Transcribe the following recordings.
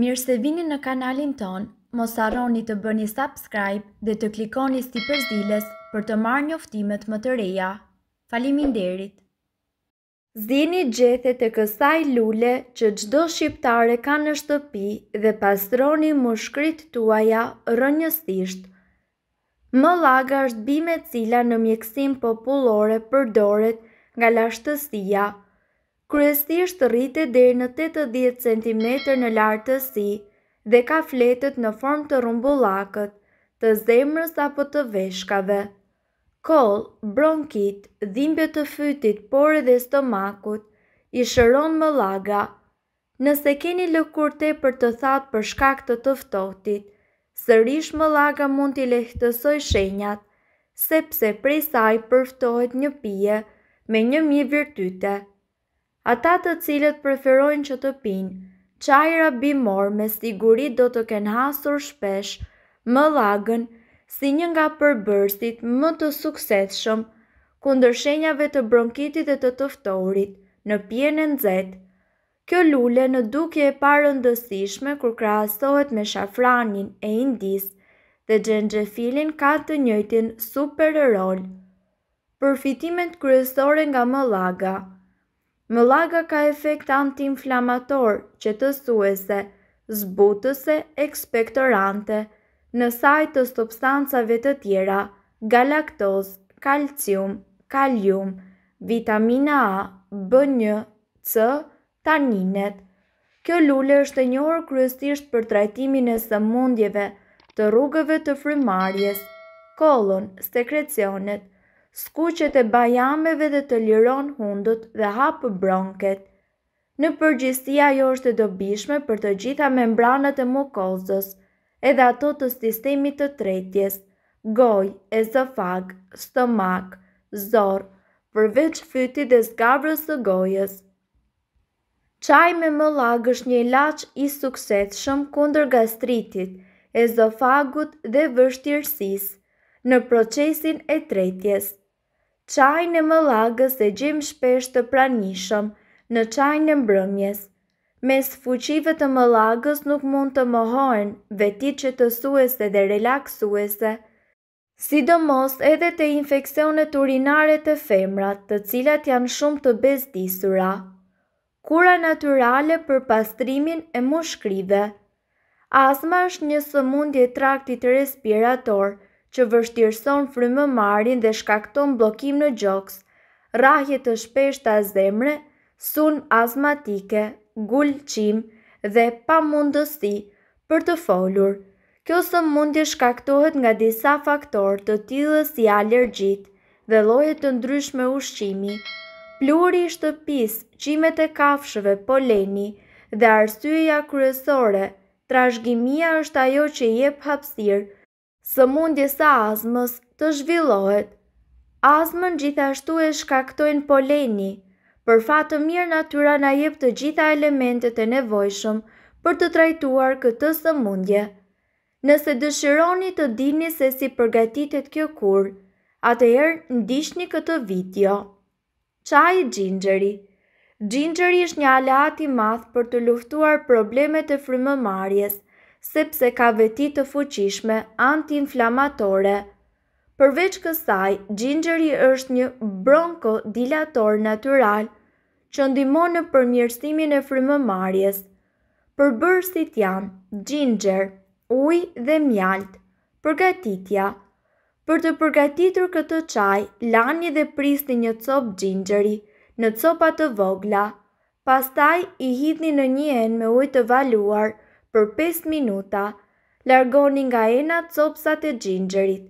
Mirë se vini në kanalin ton, mos arroni të bëni subscribe dhe të klikoni sti përzdiles për të marrë njoftimet më të reja. Falimin derit! Zdini gjethet e kësaj lule që gjdo shqiptare ka në shtëpi dhe pastroni më shkrit tuaja rënjëstisht. Më laga është bime cila në mjekësim populore përdoret nga lashtësia kryesisht rritet deri në 80 cm në lartësi dhe ka fletët në formë të rumbullakët, të zemrës apo të veshkave. Kol, bronkit, dhimbje të fytit, por edhe stomakut, i shëron më laga. Nëse keni lëkurte për të thatë për shkak të tëftotit, sërish më laga mund t'i lehtësoj shenjat, sepse prej saj përftohet një pije me një mjë virtyte ata të cilët preferojnë që të pinë, qajra bimor me sigurit do të kenë hasur shpesh, më lagën, si një nga përbërstit më të sukseshëm, kundër shenjave të bronkitit dhe të tëftorit, në pjenë nëzetë. Kjo lule në dukje e parën dësishme kur krahasohet me shafranin e indis dhe gjengjefilin ka të njëjtin super rol. Përfitimet kryesore nga më lagëa Më laga ka efekt anti-inflamator që të suese, zbutëse, ekspektorante, në sajtë të substancave të tjera, galaktoz, kalcium, kalium, vitamina A, B1, C, taninet. Kjo lullë është e njërë kryesisht për trajtimin e së mundjeve të rrugëve të frymarjes, kolon, sekrecionet, skuqet e bajameve dhe të liron hundët dhe hapë bronket. Në përgjistia jo është e dobishme për të gjitha membranët e mukozës edhe ato të sistemi të tretjes, goj, esofag, stomak, zorë, përveç fyti dhe zgavrës të gojës. Qaj me më lagë është një laq i sukset shumë kundër gastritit, ezofagut dhe vështirësis në procesin e tretjes qajnë e më lagës e gjim shpesh të pranishëm në qajnë e mbrëmjes. Mes fuqive të më lagës nuk mund të më hojnë vetit që të suese dhe relaksuese. Sidomos edhe të infekcionet urinare të femrat të cilat janë shumë të bezdisura. Kura naturale për pastrimin e mushkrive. Asma është një sëmundje traktit respirator që vështirëson frymë marin dhe shkakton blokim në gjoks, rahje të shpesht të zemre, sun asmatike, gullë dhe pa mundësi për të folur. Kjo së mundi shkaktohet nga disa faktor të tjilës i allergjit dhe lojet të ndryshme ushqimi. Pluri i shtëpis, qimet e kafshëve, poleni dhe arsyja kryesore, trashgimia është ajo që jep hapsirë, së mundje sa azmës të zhvillohet. Azmën gjithashtu e shkaktojnë poleni, për fatë mirë natyra na jep të gjitha elementet e nevojshëm për të trajtuar këtë së mundje. Nëse dëshironi të dini se si përgatitet kjo kur, atëherë erë ndishni këtë vitjo. Qaj gjingëri Gjingëri është një alati math për të luftuar problemet e frymëmarjesë, sepse ka veti të fuqishme antiinflamatore. Përveç kësaj, gjingjeri është një bronkodilator natural që ndimon në përmjërstimin e frymëmarjes. Përbërësit janë gjingjer, uj dhe mjalt, përgatitja. Për të përgatitur këtë qaj, lani dhe prisni një copë gjingjeri në copat të vogla, pastaj i hidhni në një enë me uj të valuar, për 5 minuta, largoni nga ena të copsat e gjingërit.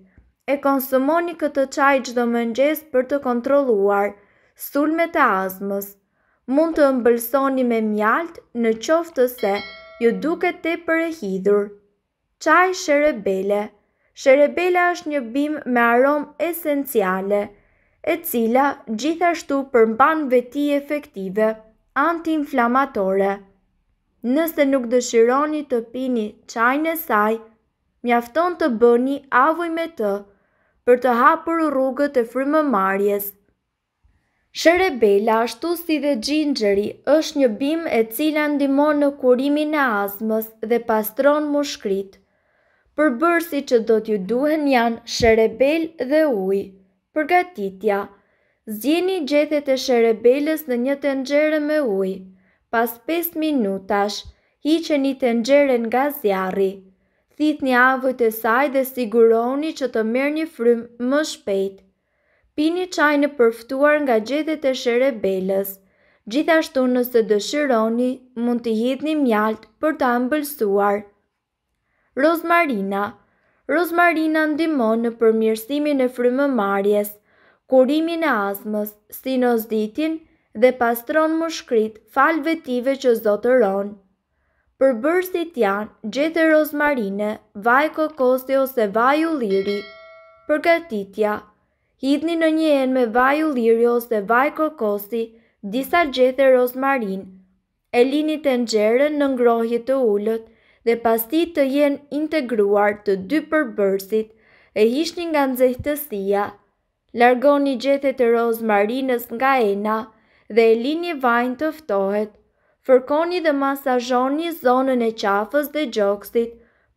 E konsumoni këtë qaj gjdo mëngjes për të kontroluar sulme të azmës. Mund të mbëlsoni me mjalt në qoftë se ju duke te për e hidur. Qaj sherebele Sherebele është një bim me arom esenciale, e cila gjithashtu përmban veti efektive, anti-inflamatore. Nëse nuk dëshironi të pini qaj e saj, mjafton të bëni avoj me të për të hapur rrugët e frymëmarrjes. Sherebela ashtu si dhe xhinxheri është një bimë e cila ndihmon në kurimin e astmës dhe pastron Për bërësi që do t'ju duhen janë sherebel dhe ujë. Përgatitja. Zjeni gjethet e sherebelës në një tenxhere me ujë pas 5 minutash, hiqeni të njeren nga zjarri. Thit një avët e saj dhe siguroni që të merë një frym më shpejt. Pini qaj në përftuar nga gjithet e shere belës. Gjithashtu nëse dëshironi, mund të hitë një mjalt për të ambëlsuar. Rozmarina Rozmarina ndimon në përmirësimin e frymë marjes, kurimin e asmës, sinozditin, dhe pastron më shkrit falve tive që zotëron. Për bërësit janë gjete rozmarine, vaj kokosi ose vaj u liri. Për gatitja, hidni në një enë me vaj u liri ose vaj kokosi, disa gjete rozmarin. E lini të nxerën në ngrohje të ullët dhe pasti të jenë integruar të dy përbërësit e hishni nga nëzëhtësia. Largoni gjethet e rozmarinës nga ena, dhe e lini vajnë të ftohet. Fërkoni dhe masajoni zonën e qafës dhe gjoksit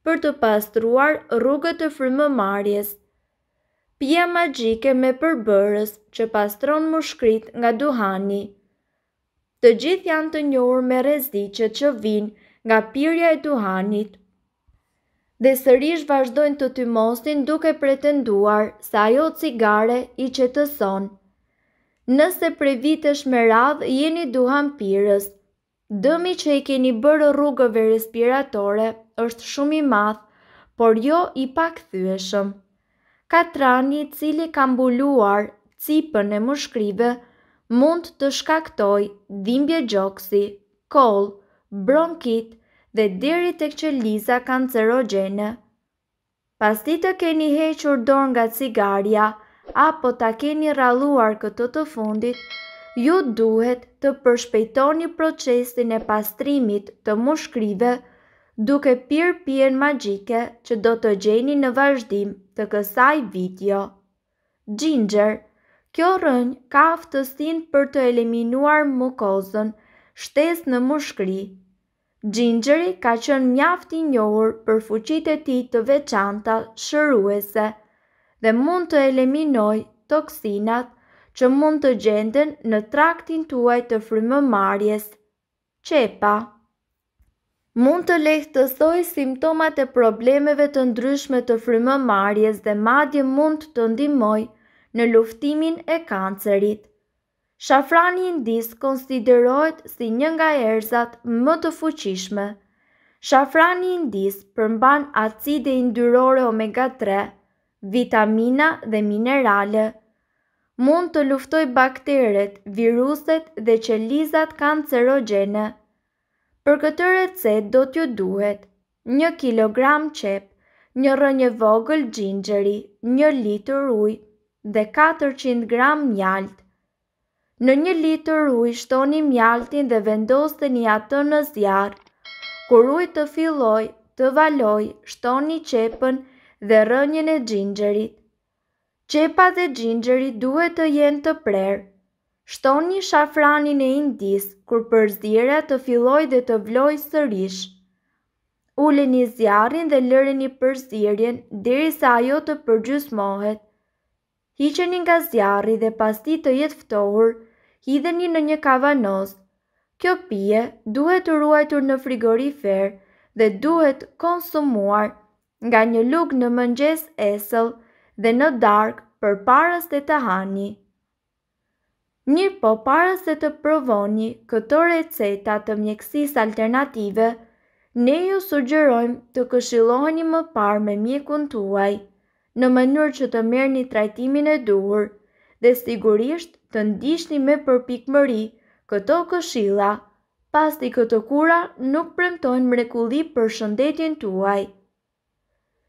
për të pastruar rrugët të frymëmarrjes. marjes. Pia magjike me përbërës që pastron më shkrit nga duhani. Të gjithë janë të njohur me rreziqet që vijnë nga pirja e duhanit. Dhe sërish vazhdojnë të tymosin duke pretenduar se ajo cigare i qetëson nëse pre vitesh me radh jeni duham pyrës. Dëmi që i keni bërë rrugëve respiratore është shumë i madhë, por jo i pak thyëshëm. Katrani cili kam buluar cipën e mushkrive mund të shkaktoj dhimbje gjoksi, kol, bronkit dhe diri të këtë liza kancerogene. Pas ti të keni hequr dorë nga cigarja, apo ta keni ralluar këtë të fundit, ju duhet të përshpejtoni procesin e pastrimit të mushkrive duke pyrë pjen magjike që do të gjeni në vazhdim të kësaj video. Ginger, kjo rënj ka aftësin për të eliminuar mukozën shtes në mushkri. Gingeri ka qënë mjafti njohur për fuqit e ti të veçanta shëruese, dhe mund të eliminoj toksinat që mund të gjenden në traktin tuaj të frymë marjes. Qepa Mund të lehtësoj simptomat e problemeve të ndryshme të frymë marjes dhe madje mund të ndimoj në luftimin e kancerit. Shafrani indis konsiderojt si një nga erzat më të fuqishme. Shafrani indis përmban acide indyrore omega vitamina dhe minerale. Mund të luftoj bakteret, viruset dhe qelizat kancerogene. Për këtë recet do t'ju duhet 1 kg qep, një rënjë vogël gingeri, 1 litër uj dhe 400 g mjalt. Në një litër uj shtoni mjaltin dhe vendosë një atë në zjarë. Kur uj të filloj, të valoj, shtoni qepën, dhe rënjën e gjingërit. Qepa dhe gjingëri duhet të jenë të prerë. Shton një shafranin e indis, kur përzira të filloj dhe të vloj sërish. Ule një zjarin dhe lëre një përzirjen, diri sa ajo të përgjusmohet. mohet. Hiqen një nga zjarri dhe pas ti të jetë ftohur, hidhe një në një kavanoz. Kjo pje duhet të ruajtur në frigorifer dhe duhet konsumuar nga një luk në mëngjes esëll dhe në dark për parës të të hani. Mirë po parës të të provoni këto receta të mjekësis alternative, ne ju sugjerojmë të këshiloni më parë me mjekun tuaj, në mënyrë që të merë një trajtimin e duhur dhe sigurisht të ndishni me përpikmëri këto këshila, pas të këto kura nuk premtojnë mrekulli për shëndetin tuaj.